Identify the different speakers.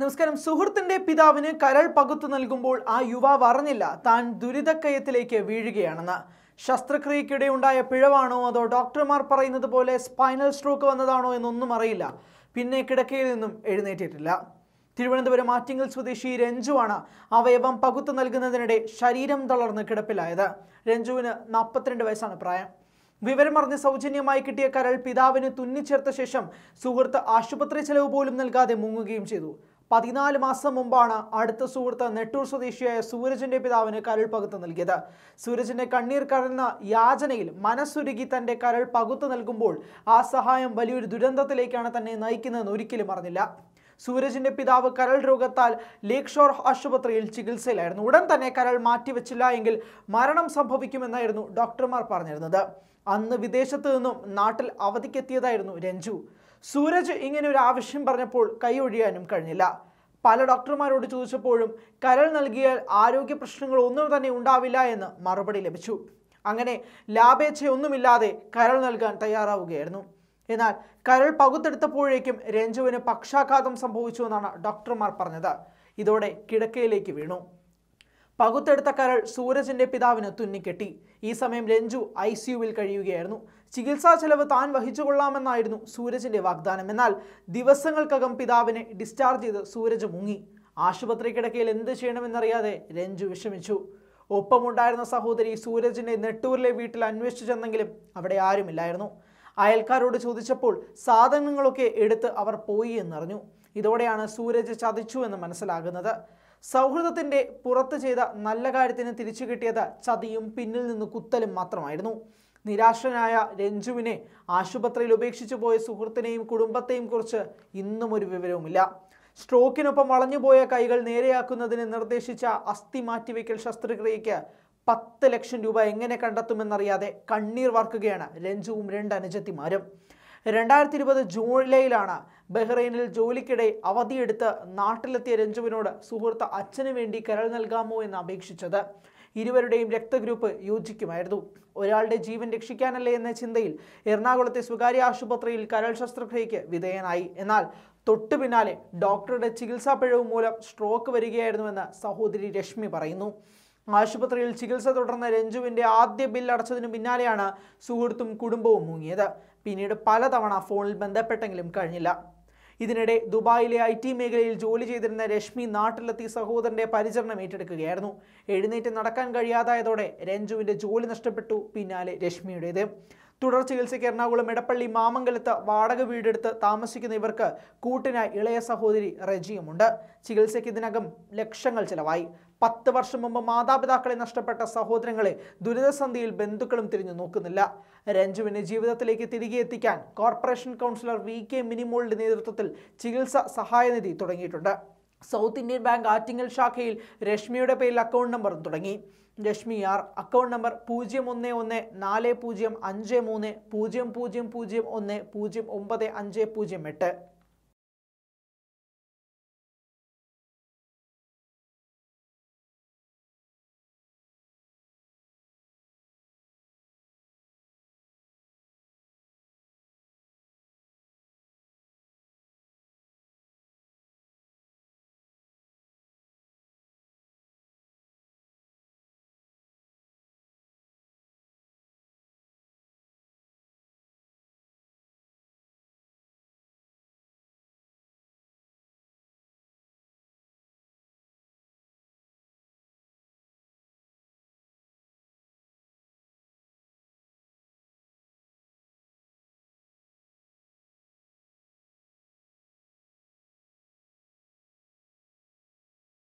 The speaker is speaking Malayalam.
Speaker 1: നമസ്കാരം സുഹൃത്തിന്റെ പിതാവിന് കരൾ പകുത്തു നൽകുമ്പോൾ ആ യുവാവ് അറിഞ്ഞില്ല താൻ ദുരിതക്കയത്തിലേക്ക് വീഴുകയാണെന്ന് ശസ്ത്രക്രിയക്കിടെ ഉണ്ടായ പിഴവാണോ അതോ ഡോക്ടർമാർ പറയുന്നത് പോലെ സ്പൈനൽ സ്ട്രോക്ക് വന്നതാണോ എന്നൊന്നും അറിയില്ല പിന്നെ കിടക്കയിൽ നിന്നും എഴുന്നേറ്റിട്ടില്ല തിരുവനന്തപുരം ആറ്റിങ്ങൽ സ്വദേശി രഞ്ജുവാണ് അവയവം പകുത്തു നൽകുന്നതിനിടെ ശരീരം തളർന്ന് കിടപ്പിലായത് രഞ്ജുവിന് നാൽപ്പത്തിരണ്ട് വയസ്സാണ് പ്രായം വിവരമറിഞ്ഞ് സൗജന്യമായി കിട്ടിയ കരൾ പിതാവിന് തുന്നിച്ചേർത്ത ശേഷം സുഹൃത്ത് ആശുപത്രി ചെലവ് പോലും നൽകാതെ മുങ്ങുകയും ചെയ്തു പതിനാല് മാസം മുമ്പാണ് അടുത്ത സുഹൃത്ത് നെട്ടൂർ സ്വദേശിയായ സൂരജിന്റെ പിതാവിന് കരൾ പകുത്ത് നൽകിയത് സൂരജിന്റെ കണ്ണീർ കടന്ന യാചനയിൽ മനസ്സുരുകി തന്റെ കരൾ പകുത്ത് നൽകുമ്പോൾ ആ സഹായം വലിയൊരു ദുരന്തത്തിലേക്കാണ് തന്നെ നയിക്കുന്നതെന്ന് ഒരിക്കലും അറിഞ്ഞില്ല സൂരജിന്റെ പിതാവ് കരൾ രോഗത്താൽ ലേക് ഷോർ ആശുപത്രിയിൽ ചികിത്സയിലായിരുന്നു ഉടൻ തന്നെ കരൾ മാറ്റിവെച്ചില്ല എങ്കിൽ മരണം സംഭവിക്കുമെന്നായിരുന്നു ഡോക്ടർമാർ പറഞ്ഞിരുന്നത് അന്ന് വിദേശത്ത് നിന്നും നാട്ടിൽ അവധിക്കെത്തിയതായിരുന്നു രഞ്ജു സൂരജ് ഇങ്ങനെ ഒരു ആവശ്യം പറഞ്ഞപ്പോൾ കൈയൊഴിയാനും കഴിഞ്ഞില്ല പല ഡോക്ടർമാരോട് ചോദിച്ചപ്പോഴും കരൾ നൽകിയാൽ ആരോഗ്യ പ്രശ്നങ്ങൾ ഒന്നും തന്നെ ഉണ്ടാവില്ല എന്ന് മറുപടി ലഭിച്ചു അങ്ങനെ ലാഭേച്ഛയൊന്നുമില്ലാതെ കരൾ നൽകാൻ തയ്യാറാവുകയായിരുന്നു എന്നാൽ കരൾ പകുത്തെടുത്തപ്പോഴേക്കും രഞ്ജുവിന് പക്ഷാഘാതം സംഭവിച്ചു എന്നാണ് ഡോക്ടർമാർ പറഞ്ഞത് ഇതോടെ കിടക്കയിലേക്ക് വീണു പകുത്തെടുത്ത കരൾ സൂരജിന്റെ പിതാവിന് തുന്നിക്കെട്ടി ഈ സമയം രഞ്ജു ഐ സിയുവിൽ കഴിയുകയായിരുന്നു ചികിത്സാ ചെലവ് താൻ വഹിച്ചുകൊള്ളാമെന്നായിരുന്നു സൂരജിന്റെ വാഗ്ദാനം എന്നാൽ ദിവസങ്ങൾക്കകം പിതാവിനെ ഡിസ്ചാർജ് ചെയ്ത് സൂരജ് മുങ്ങി ആശുപത്രി കിടക്കയിൽ എന്ത് ചെയ്യണമെന്നറിയാതെ രഞ്ജു വിഷമിച്ചു ഒപ്പമുണ്ടായിരുന്ന സഹോദരി സൂരജിനെ നെട്ടൂരിലെ വീട്ടിൽ അന്വേഷിച്ചു ചെന്നെങ്കിലും അവിടെ ആരുമില്ലായിരുന്നു അയൽക്കാരോട് ചോദിച്ചപ്പോൾ സാധനങ്ങളൊക്കെ എടുത്ത് അവർ പോയി എന്നറിഞ്ഞു ഇതോടെയാണ് സൂരജ് ചതിച്ചു എന്ന് മനസ്സിലാകുന്നത് സൗഹൃദത്തിന്റെ പുറത്ത് ചെയ്ത നല്ല കാര്യത്തിന് തിരിച്ചു കിട്ടിയത് ചതിയും പിന്നിൽ നിന്ന് കുത്തലും മാത്രമായിരുന്നു നിരാശനായ രഞ്ജുവിനെ ആശുപത്രിയിൽ ഉപേക്ഷിച്ചു പോയ സുഹൃത്തിനെയും കുടുംബത്തെയും കുറിച്ച് ഇന്നും ഒരു വിവരവുമില്ല സ്ട്രോക്കിനൊപ്പം വളഞ്ഞുപോയ കൈകൾ നേരെയാക്കുന്നതിന് നിർദ്ദേശിച്ച അസ്ഥി മാറ്റിവെക്കൽ ശസ്ത്രക്രിയയ്ക്ക് പത്ത് ലക്ഷം രൂപ എങ്ങനെ കണ്ടെത്തുമെന്നറിയാതെ കണ്ണീർ വർക്കുകയാണ് രഞ്ജുവും രണ്ട് അനുജത്തിമാരും രണ്ടായിരത്തി ഇരുപത് ജൂലൈയിലാണ് ബഹ്റൈനിൽ ജോലിക്കിടെ അവധിയെടുത്ത് നാട്ടിലെത്തിയ രഞ്ജുവിനോട് സുഹൃത്ത് അച്ഛനു വേണ്ടി കരൾ നൽകാമോ എന്ന് അപേക്ഷിച്ചത് ഇരുവരുടെയും രക്തഗ്രൂപ്പ് യോജിക്കുമായിരുന്നു ഒരാളുടെ ജീവൻ രക്ഷിക്കാനല്ലേ എന്ന ചിന്തയിൽ എറണാകുളത്തെ സ്വകാര്യ ആശുപത്രിയിൽ കരൾ ശസ്ത്രക്രിയയ്ക്ക് വിധേയനായി എന്നാൽ തൊട്ടു പിന്നാലെ ഡോക്ടറുടെ ചികിത്സാ പിഴവ് മൂലം സ്ട്രോക്ക് വരികയായിരുന്നുവെന്ന് സഹോദരി രശ്മി പറയുന്നു ആശുപത്രിയിൽ ചികിത്സ തുടർന്ന രഞ്ജുവിൻ്റെ ആദ്യ ബിൽ അടച്ചതിനു പിന്നാലെയാണ് സുഹൃത്തും കുടുംബവും മുങ്ങിയത് പിന്നീട് പലതവണ ഫോണിൽ ബന്ധപ്പെട്ടെങ്കിലും കഴിഞ്ഞില്ല ഇതിനിടെ ദുബായിലെ ഐ ടി മേഖലയിൽ ജോലി ചെയ്തിരുന്ന രശ്മി നാട്ടിലെത്തി സഹോദരന്റെ പരിചരണം ഏറ്റെടുക്കുകയായിരുന്നു എഴുന്നേറ്റ് നടക്കാൻ കഴിയാതായതോടെ രഞ്ജുവിന്റെ ജോലി നഷ്ടപ്പെട്ടു പിന്നാലെ രശ്മിയുടേത് തുടർ ചികിത്സയ്ക്ക് എറണാകുളം എടപ്പള്ളി മാമംഗലത്ത് വാടക വീടെടുത്ത് താമസിക്കുന്ന ഇവർക്ക് കൂട്ടിനായി ഇളയ സഹോദരി റെജിയുമുണ്ട് ചികിത്സയ്ക്ക് ഇതിനകം ലക്ഷങ്ങൾ ചിലവായി പത്ത് വർഷം മുമ്പ് മാതാപിതാക്കളെ നഷ്ടപ്പെട്ട സഹോദരങ്ങളെ ദുരിതസന്ധിയിൽ ബന്ധുക്കളും തിരിഞ്ഞു നോക്കുന്നില്ല രഞ്ജുവിനെ ജീവിതത്തിലേക്ക് തിരികെ എത്തിക്കാൻ കോർപ്പറേഷൻ കൗൺസിലർ വി കെ മിനിമോളിന്റെ നേതൃത്വത്തിൽ ചികിത്സാ സഹായനിധി തുടങ്ങിയിട്ടുണ്ട് സൗത്ത് ഇന്ത്യൻ ബാങ്ക് ആറ്റിങ്ങൽ ശാഖയിൽ രശ്മിയുടെ പേരിൽ അക്കൗണ്ട് നമ്പർ തുടങ്ങി രശ്മി ആർ അക്കൗണ്ട് നമ്പർ പൂജ്യം ഒന്ന് ഒന്ന് നാല് പൂജ്യം അഞ്ച് മൂന്ന് പൂജ്യം പൂജ്യം പൂജ്യം ഒന്ന് പൂജ്യം ഒമ്പത് അഞ്ച് പൂജ്യം എട്ട്